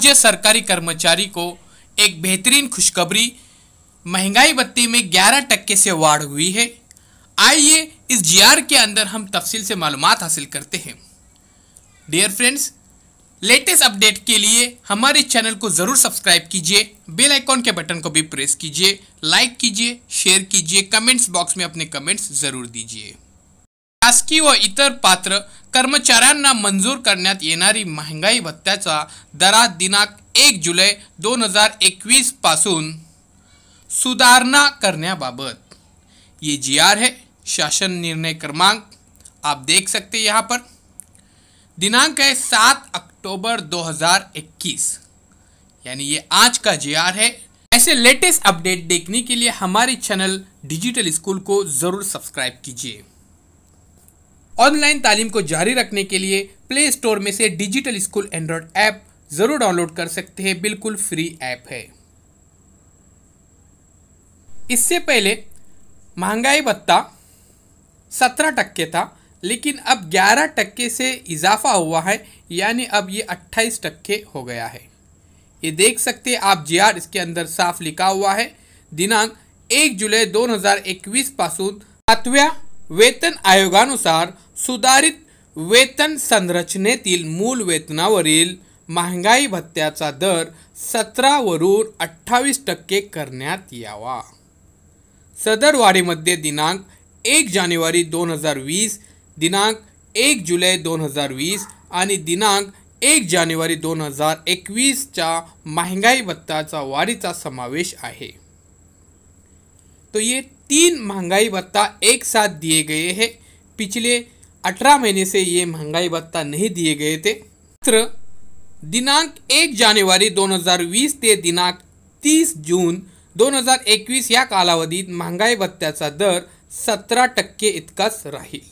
राज्य सरकारी कर्मचारी को एक बेहतरीन खुशखबरी महंगाई बत्ती में 11 टक्के से वाड़ हुई है आइए इस जीआर के अंदर हम तफसील से मालूम हासिल करते हैं डियर फ्रेंड्स लेटेस्ट अपडेट के लिए हमारे चैनल को ज़रूर सब्सक्राइब कीजिए बेल आइकॉन के बटन को भी प्रेस कीजिए लाइक कीजिए शेयर कीजिए कमेंट्स बॉक्स में अपने कमेंट्स ज़रूर दीजिए शासकीय व इतर पात्र कर्मचार मंजूर करण्यात महंगाई भत्त्या दरा दरात दिनांक एक जुलाई दोन हजार एकवीस एकवीसपासून सुधारणा बाबत ये जी आर है शासन निर्णय क्रमांक आप देख सकते हैं यहाँ पर दिनांक है सात अक्टूबर 2021 यानी ये आज का जी आर है ऐसे लेटेस्ट अपडेट देखने के लिए हमारे चैनल डिजिटल स्कूल को ज़रूर सब्सक्राइब कीजिए ऑनलाइन तालीम को जारी रखने के लिए प्ले स्टोर में से डिजिटल स्कूल एंड्रॉयड ऐप ज़रूर डाउनलोड कर सकते हैं बिल्कुल फ्री ऐप है इससे पहले महंगाई भत्ता सत्रह टक्के था लेकिन अब ग्यारह टक्के से इजाफा हुआ है यानी अब ये अट्ठाईस टक्के हो गया है ये देख सकते हैं आप जी आर इसके अंदर साफ लिखा हुआ है दिनांक एक जुलाई दो हजार एकवीस पासून सातव्या वेतन आयोगानुसार सुधारित वेतन संरचनेतील मूल वेतनावरील महागाई भत्त्याचा दर सतरावरून अठ्ठावीस टक्के करण्यात यावा सदर वाढीमध्ये दिनांक एक जानेवारी दोन हजार वीस दिनांक एक जुलै दोन हजार वीस आणि दिनांक एक जानेवारी दोन हजार एकवीसच्या महागाई भत्ताचा वाढीचा समावेश आहे तो ये तीन महंगाई भत्ता एक साथ दिए गए हैं पिछले अठारह महीने से ये महंगाई भत्ता नहीं दिए गए थे मात्र दिनांक एक जानेवारी 2020 ते दिनांक 30 जून 2021 या कालावधीत महागाई भत्त्याचा दर सतरा टक्के इतकाच राहील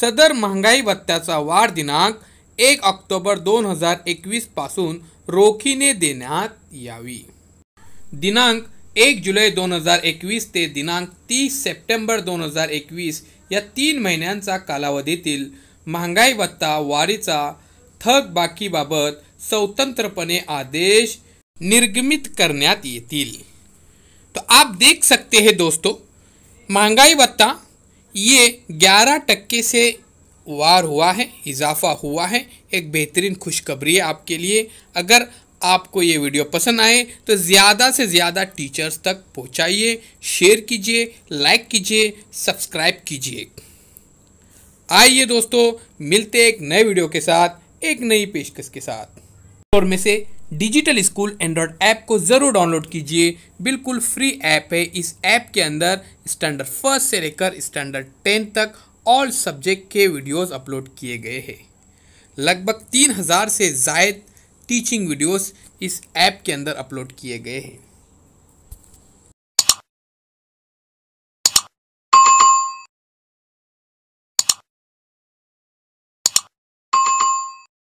सदर महंगाई भत्त्याचा वाढ दिनांक एक ऑक्टोबर दोन हजार एकवीसपासून रोखीने देण्यात यावी दिनांक एक जुलाई दोन हजार एकवीस ते दिनांक तीस सप्टेंबर दोन हजार एकवीस या तीन महिन्यांचा कालावधीतील महागाई भत्ता वारीचा थकबाकीबाबत स्वतंत्रपणे आदेश निर्गमित करण्यात येतील तो आप देख सकते हैं दोस्तों महंगाई भत्ता ये 11 टक्के से वार हुआ है इजाफा हुआ है एक बेहतरीन खुशखबरी है आपके लिए अगर आपको ये वीडियो पसंद आए तो ज़्यादा से ज़्यादा टीचर्स तक पहुँचाइए शेयर कीजिए लाइक कीजिए सब्सक्राइब कीजिए आइए दोस्तों मिलते एक नए वीडियो के साथ एक नई पेशकश के साथ और में से डिजिटल स्कूल एंड्रॉयड ऐप को ज़रूर डाउनलोड कीजिए बिल्कुल फ्री ऐप है इस ऐप के अंदर स्टैंडर्ड फर्स्ट से लेकर स्टैंडर्ड टेन तक ऑल सब्जेक्ट के वीडियोस अपलोड किए गए हैं लगभग तीन हज़ार से जायद टीचिंग वीडियोस इस ऐप के अंदर अपलोड किए गए हैं